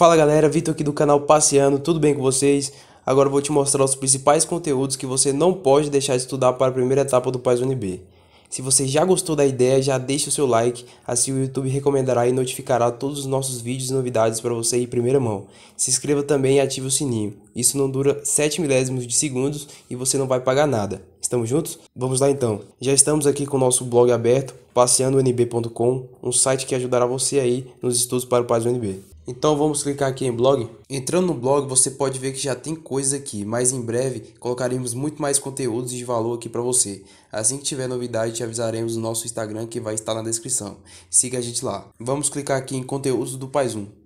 Fala galera, Vitor aqui do canal Passeando, tudo bem com vocês? Agora vou te mostrar os principais conteúdos que você não pode deixar de estudar para a primeira etapa do Paz UNB. Se você já gostou da ideia, já deixa o seu like, assim o YouTube recomendará e notificará todos os nossos vídeos e novidades para você em primeira mão. Se inscreva também e ative o sininho, isso não dura 7 milésimos de segundos e você não vai pagar nada. Estamos juntos? Vamos lá então. Já estamos aqui com o nosso blog aberto, passeandonb.com, um site que ajudará você aí nos estudos para o Paz do Então vamos clicar aqui em blog. Entrando no blog, você pode ver que já tem coisa aqui, mas em breve colocaremos muito mais conteúdos de valor aqui para você. Assim que tiver novidade, te avisaremos no nosso Instagram que vai estar na descrição. Siga a gente lá. Vamos clicar aqui em conteúdos do 1.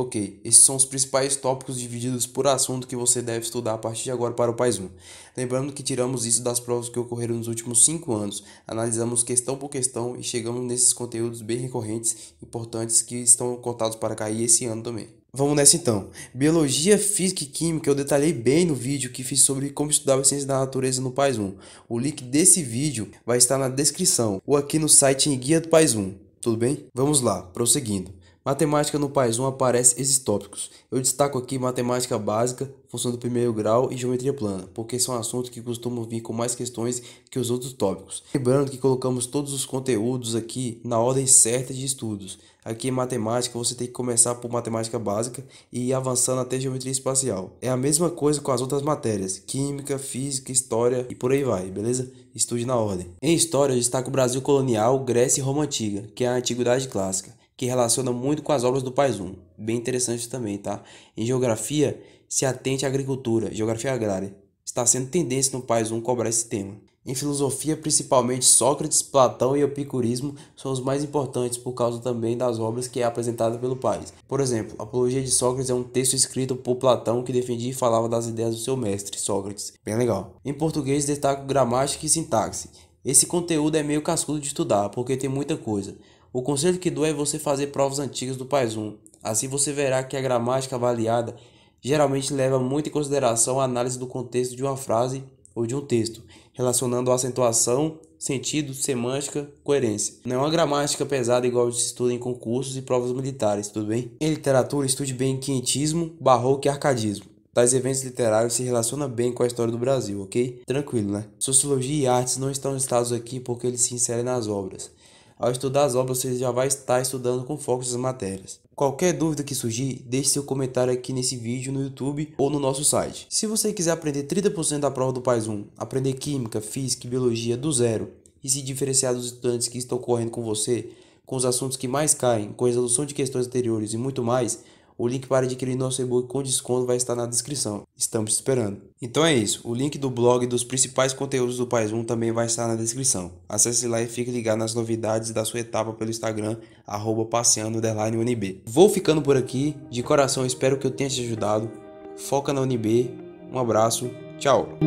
Ok, esses são os principais tópicos divididos por assunto que você deve estudar a partir de agora para o País 1. Lembrando que tiramos isso das provas que ocorreram nos últimos 5 anos, analisamos questão por questão e chegamos nesses conteúdos bem recorrentes, importantes que estão cotados para cair esse ano também. Vamos nessa então. Biologia, Física e Química eu detalhei bem no vídeo que fiz sobre como estudar a ciência da natureza no País 1. O link desse vídeo vai estar na descrição ou aqui no site em guia do País 1. Tudo bem? Vamos lá, prosseguindo. Matemática no País 1 aparece esses tópicos. Eu destaco aqui matemática básica, função do primeiro grau e geometria plana, porque são assuntos que costumam vir com mais questões que os outros tópicos. Lembrando que colocamos todos os conteúdos aqui na ordem certa de estudos. Aqui em matemática você tem que começar por matemática básica e ir avançando até geometria espacial. É a mesma coisa com as outras matérias, química, física, história e por aí vai, beleza? Estude na ordem. Em história, eu destaco o Brasil colonial, Grécia e Roma antiga, que é a antiguidade clássica que relaciona muito com as obras do Paisum. Bem interessante também, tá? Em geografia, se atente à agricultura, geografia agrária. Está sendo tendência no Paisum cobrar esse tema. Em filosofia, principalmente Sócrates, Platão e Epicurismo são os mais importantes por causa também das obras que é apresentada pelo país. Por exemplo, a Apologia de Sócrates é um texto escrito por Platão que defendia e falava das ideias do seu mestre, Sócrates. Bem legal. Em português, destaco gramática e sintaxe. Esse conteúdo é meio cascudo de estudar, porque tem muita coisa. O conselho que dou é você fazer provas antigas do 1. Assim você verá que a gramática avaliada geralmente leva muito em consideração a análise do contexto de uma frase ou de um texto, relacionando a acentuação, sentido, semântica, coerência. Não é uma gramática pesada igual se estuda em concursos e provas militares, tudo bem? Em literatura, estude bem quentismo, barroco e arcadismo. Tais eventos literários se relacionam bem com a história do Brasil, ok? Tranquilo, né? Sociologia e artes não estão listados aqui porque eles se inserem nas obras. Ao estudar as obras, você já vai estar estudando com foco essas matérias. Qualquer dúvida que surgir, deixe seu comentário aqui nesse vídeo no YouTube ou no nosso site. Se você quiser aprender 30% da prova do Pais 1, aprender Química, Física e Biologia do zero e se diferenciar dos estudantes que estão correndo com você, com os assuntos que mais caem, com a resolução de questões anteriores e muito mais, o link para adquirir nosso e-book com desconto vai estar na descrição. Estamos te esperando. Então é isso. O link do blog e dos principais conteúdos do País 1 também vai estar na descrição. Acesse lá e fique ligado nas novidades da sua etapa pelo Instagram, arroba passeando__unb. Vou ficando por aqui. De coração, espero que eu tenha te ajudado. Foca na UNB. Um abraço. Tchau.